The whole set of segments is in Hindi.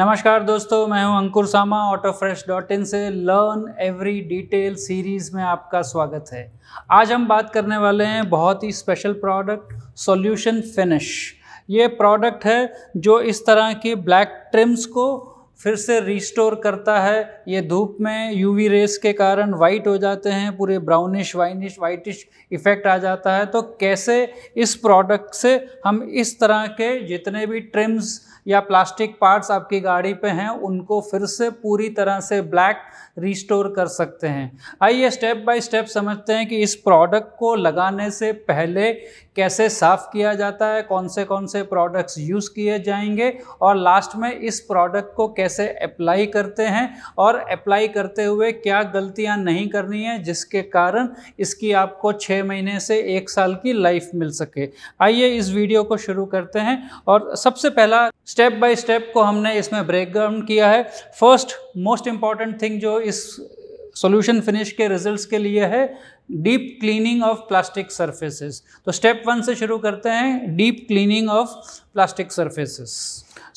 नमस्कार दोस्तों मैं हूं अंकुर सामा ऑटो फ्रेश डॉट इन से लर्न एवरी डिटेल सीरीज़ में आपका स्वागत है आज हम बात करने वाले हैं बहुत ही स्पेशल प्रोडक्ट सॉल्यूशन फिनिश ये प्रोडक्ट है जो इस तरह के ब्लैक ट्रिम्स को फिर से रिस्टोर करता है ये धूप में यूवी रेस के कारण वाइट हो जाते हैं पूरे ब्राउनिश वाइनिश वाइटिश इफेक्ट आ जाता है तो कैसे इस प्रोडक्ट से हम इस तरह के जितने भी ट्रिम्स या प्लास्टिक पार्ट्स आपकी गाड़ी पे हैं उनको फिर से पूरी तरह से ब्लैक रिस्टोर कर सकते हैं आइए स्टेप बाय स्टेप समझते हैं कि इस प्रोडक्ट को लगाने से पहले कैसे साफ़ किया जाता है कौन से कौन से प्रोडक्ट्स यूज़ किए जाएंगे और लास्ट में इस प्रोडक्ट को कैसे कैसे अप्लाई करते हैं और अप्लाई करते हुए क्या गलतियां नहीं करनी है जिसके कारण इसकी आपको छः महीने से एक साल की लाइफ मिल सके आइए इस वीडियो को शुरू करते हैं और सबसे पहला स्टेप बाय स्टेप को हमने इसमें ब्रेक डाउन किया है फर्स्ट मोस्ट इम्पॉर्टेंट थिंग जो इस सोल्यूशन फिनिश के रिजल्ट के लिए है deep cleaning of plastic surfaces तो स्टेप वन से शुरू करते हैं deep cleaning of plastic surfaces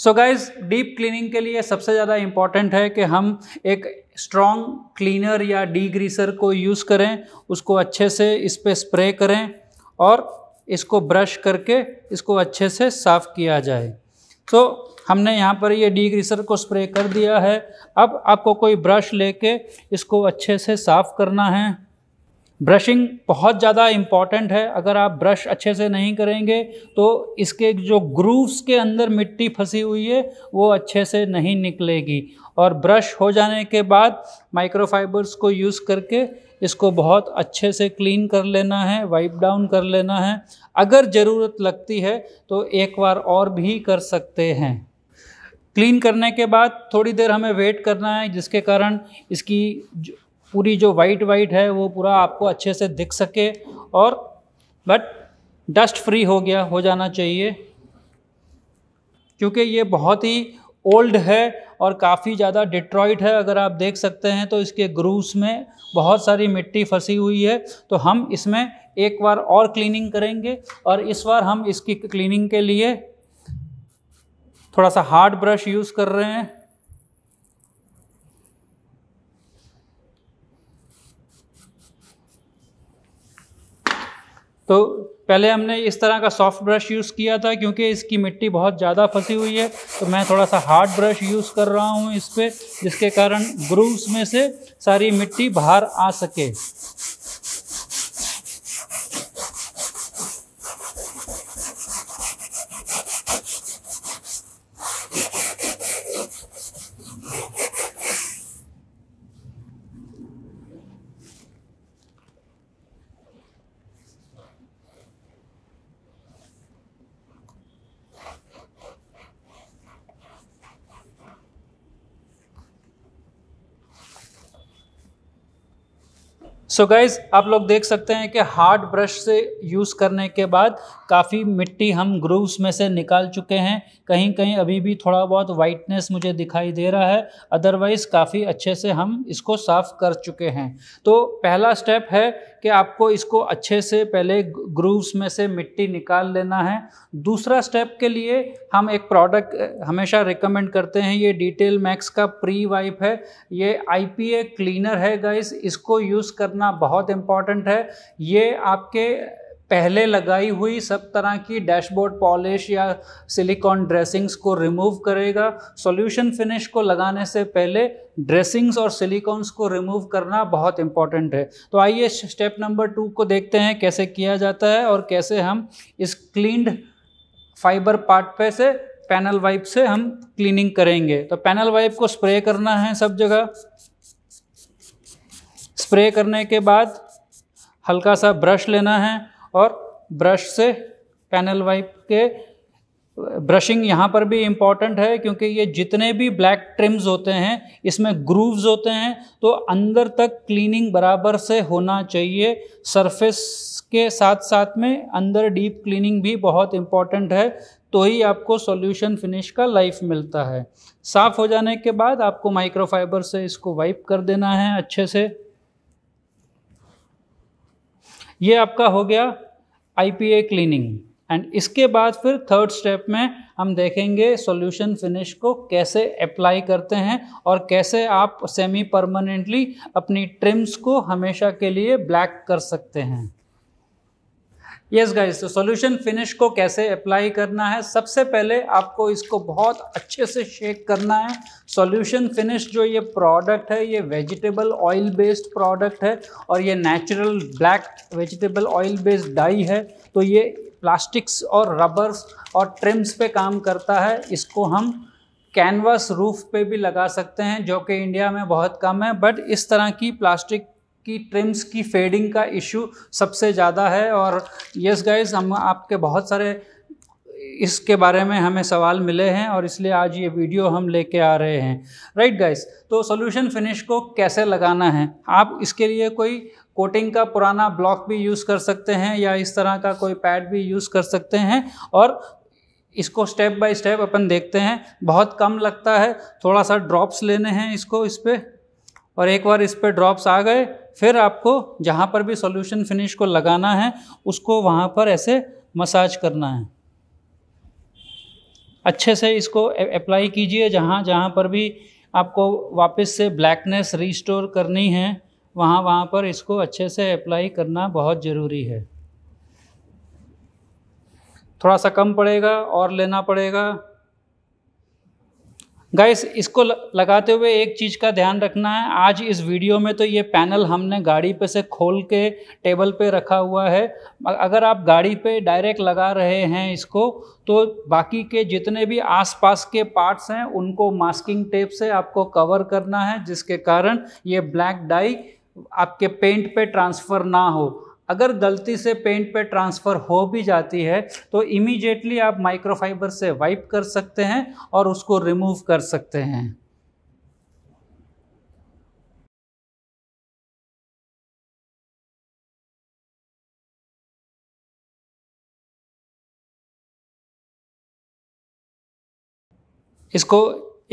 so guys deep cleaning के लिए सबसे ज़्यादा इम्पॉर्टेंट है कि हम एक स्ट्रॉन्ग क्लीनर या डी ग्रीसर को यूज़ करें उसको अच्छे से इस पर स्प्रे करें और इसको ब्रश करके इसको अच्छे से साफ़ किया जाए तो हमने यहाँ पर ये डी ग्रीसर को स्प्रे कर दिया है अब आपको कोई ब्रश लेके इसको अच्छे से साफ़ करना है ब्रशिंग बहुत ज़्यादा इम्पॉर्टेंट है अगर आप ब्रश अच्छे से नहीं करेंगे तो इसके जो ग्रूव्स के अंदर मिट्टी फंसी हुई है वो अच्छे से नहीं निकलेगी और ब्रश हो जाने के बाद माइक्रोफाइबर्स को यूज़ करके इसको बहुत अच्छे से क्लीन कर लेना है वाइप डाउन कर लेना है अगर ज़रूरत लगती है तो एक बार और भी कर सकते हैं क्लीन करने के बाद थोड़ी देर हमें वेट करना है जिसके कारण इसकी पूरी जो वाइट वाइट है वो पूरा आपको अच्छे से दिख सके और बट डस्ट फ्री हो गया हो जाना चाहिए क्योंकि ये बहुत ही ओल्ड है और काफ़ी ज़्यादा डिट्रॉइट है अगर आप देख सकते हैं तो इसके ग्रूस में बहुत सारी मिट्टी फंसी हुई है तो हम इसमें एक बार और क्लीनिंग करेंगे और इस बार हम इसकी क्लीनिंग के लिए थोड़ा सा हार्ड ब्रश यूज़ कर रहे हैं तो पहले हमने इस तरह का सॉफ्ट ब्रश यूज़ किया था क्योंकि इसकी मिट्टी बहुत ज़्यादा फंसी हुई है तो मैं थोड़ा सा हार्ड ब्रश यूज़ कर रहा हूँ इस पर जिसके कारण ग्रूव्स में से सारी मिट्टी बाहर आ सके सो so गाइज आप लोग देख सकते हैं कि हार्ड ब्रश से यूज़ करने के बाद काफ़ी मिट्टी हम ग्रूव्स में से निकाल चुके हैं कहीं कहीं अभी भी थोड़ा बहुत वाइटनेस मुझे दिखाई दे रहा है अदरवाइज़ काफ़ी अच्छे से हम इसको साफ़ कर चुके हैं तो पहला स्टेप है कि आपको इसको अच्छे से पहले ग्रूव्स में से मिट्टी निकाल लेना है दूसरा स्टेप के लिए हम एक प्रोडक्ट हमेशा रिकमेंड करते हैं ये डिटेल मैक्स का प्री वाइप है ये आईपीए क्लीनर है गाइस इसको यूज़ करना बहुत इम्पॉर्टेंट है ये आपके पहले लगाई हुई सब तरह की डैशबोर्ड पॉलिश या सिलिकॉन ड्रेसिंग्स को रिमूव करेगा सॉल्यूशन फिनिश को लगाने से पहले ड्रेसिंग्स और सिलिकॉन्स को रिमूव करना बहुत इंपॉर्टेंट है तो आइए स्टेप नंबर टू को देखते हैं कैसे किया जाता है और कैसे हम इस क्लीनड फाइबर पार्ट पे से पैनल वाइप से हम क्लीनिंग करेंगे तो पैनल वाइप को स्प्रे करना है सब जगह स्प्रे करने के बाद हल्का सा ब्रश लेना है और ब्रश से पैनल वाइप के ब्रशिंग यहाँ पर भी इम्पॉर्टेंट है क्योंकि ये जितने भी ब्लैक ट्रिम्स होते हैं इसमें ग्रूव्स होते हैं तो अंदर तक क्लीनिंग बराबर से होना चाहिए सरफेस के साथ साथ में अंदर डीप क्लीनिंग भी बहुत इम्पॉर्टेंट है तो ही आपको सॉल्यूशन फिनिश का लाइफ मिलता है साफ़ हो जाने के बाद आपको माइक्रोफाइबर से इसको वाइप कर देना है अच्छे से ये आपका हो गया आईपीए क्लीनिंग एंड इसके बाद फिर थर्ड स्टेप में हम देखेंगे सॉल्यूशन फिनिश को कैसे अप्लाई करते हैं और कैसे आप सेमी परमानेंटली अपनी ट्रिम्स को हमेशा के लिए ब्लैक कर सकते हैं यस गाइस तो सॉल्यूशन फिनिश को कैसे अप्लाई करना है सबसे पहले आपको इसको बहुत अच्छे से शेक करना है सॉल्यूशन फिनिश जो ये प्रोडक्ट है ये वेजिटेबल ऑयल बेस्ड प्रोडक्ट है और ये natural black vegetable oil based dye है तो ये प्लास्टिक्स और रबर्स और ट्रिम्स पे काम करता है इसको हम कैनवास रूफ पे भी लगा सकते हैं जो कि इंडिया में बहुत कम है बट इस तरह की प्लास्टिक की ट्रिम्स की फेडिंग का इशू सबसे ज़्यादा है और यस गाइज गाइस हम आपके बहुत सारे इसके बारे में हमें सवाल मिले हैं और इसलिए आज ये वीडियो हम लेके आ रहे हैं राइट गाइस तो सॉल्यूशन फिनिश को कैसे लगाना है आप इसके लिए कोई कोटिंग का पुराना ब्लॉक भी यूज़ कर सकते हैं या इस तरह का कोई पैड भी यूज़ कर सकते हैं और इसको स्टेप बाय स्टेप अपन देखते हैं बहुत कम लगता है थोड़ा सा ड्रॉप्स लेने हैं इसको इस पर और एक बार इस पर ड्रॉप्स आ गए फिर आपको जहाँ पर भी सॉल्यूशन फिनिश को लगाना है उसको वहाँ पर ऐसे मसाज करना है अच्छे से इसको अप्लाई कीजिए जहाँ जहाँ पर भी आपको वापस से ब्लैकनेस रिस्टोर करनी है वहाँ वहाँ पर इसको अच्छे से अप्लाई करना बहुत ज़रूरी है थोड़ा सा कम पड़ेगा और लेना पड़ेगा गाइस इसको लगाते हुए एक चीज़ का ध्यान रखना है आज इस वीडियो में तो ये पैनल हमने गाड़ी पे से खोल के टेबल पे रखा हुआ है अगर आप गाड़ी पे डायरेक्ट लगा रहे हैं इसको तो बाकी के जितने भी आसपास के पार्ट्स हैं उनको मास्किंग टेप से आपको कवर करना है जिसके कारण ये ब्लैक डाई आपके पेंट पे ट्रांसफ़र ना हो अगर गलती से पेंट पे ट्रांसफ़र हो भी जाती है तो इमीजिएटली आप माइक्रोफाइबर से वाइप कर सकते हैं और उसको रिमूव कर सकते हैं इसको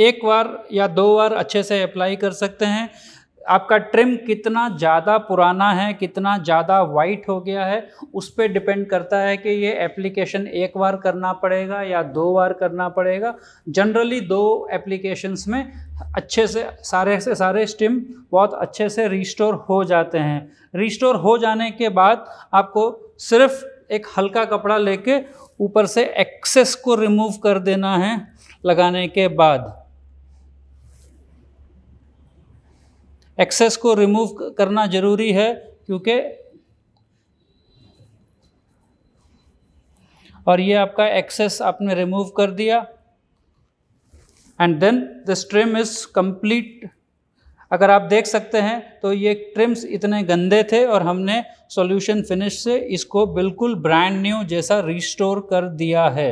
एक बार या दो बार अच्छे से अप्लाई कर सकते हैं आपका ट्रिम कितना ज़्यादा पुराना है कितना ज़्यादा वाइट हो गया है उस पर डिपेंड करता है कि ये एप्लीकेशन एक बार करना पड़ेगा या दो बार करना पड़ेगा जनरली दो एप्लीकेशंस में अच्छे से सारे से सारे स्टिम बहुत अच्छे से रिस्टोर हो जाते हैं रिस्टोर हो जाने के बाद आपको सिर्फ एक हल्का कपड़ा लेके ऊपर से एक्सेस को रिमूव कर देना है लगाने के बाद एक्सेस को रिमूव करना ज़रूरी है क्योंकि और ये आपका एक्सेस आपने रिमूव कर दिया and then the trim is complete अगर आप देख सकते हैं तो ये ट्रिम्स इतने गंदे थे और हमने सॉल्यूशन फिनिश से इसको बिल्कुल ब्रांड न्यू जैसा रिस्टोर कर दिया है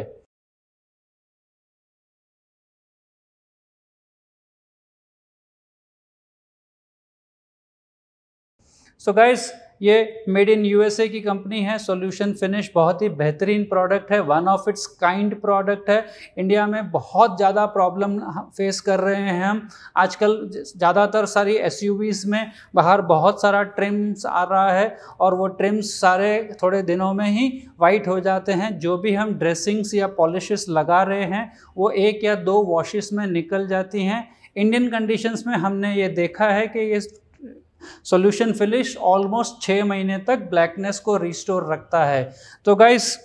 सो so गाइस ये मेड इन यूएसए की कंपनी है सॉल्यूशन फिनिश बहुत ही बेहतरीन प्रोडक्ट है one of its kind product है इंडिया में बहुत ज़्यादा प्रॉब्लम फेस कर रहे हैं हम आजकल ज़्यादातर सारी एस में बाहर बहुत सारा ट्रिम्स आ रहा है और वो ट्रिम्स सारे थोड़े दिनों में ही वाइट हो जाते हैं जो भी हम ड्रेसिंग्स या पॉलिशेस लगा रहे हैं वो एक या दो वॉशिस में निकल जाती हैं इंडियन कंडीशंस में हमने ये देखा है कि ये सॉल्यूशन फिनिश ऑलमोस्ट छः महीने तक ब्लैकनेस को रिस्टोर रखता है तो गाइस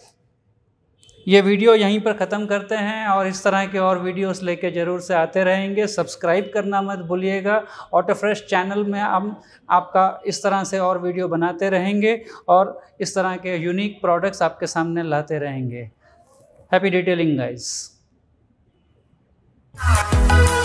ये वीडियो यहीं पर ख़त्म करते हैं और इस तरह के और वीडियोस लेके ज़रूर से आते रहेंगे सब्सक्राइब करना मत भूलिएगा ऑटो फ्रेश चैनल में हम आपका इस तरह से और वीडियो बनाते रहेंगे और इस तरह के यूनिक प्रोडक्ट्स आपके सामने लाते रहेंगे happy detailing guys Oh, oh, oh.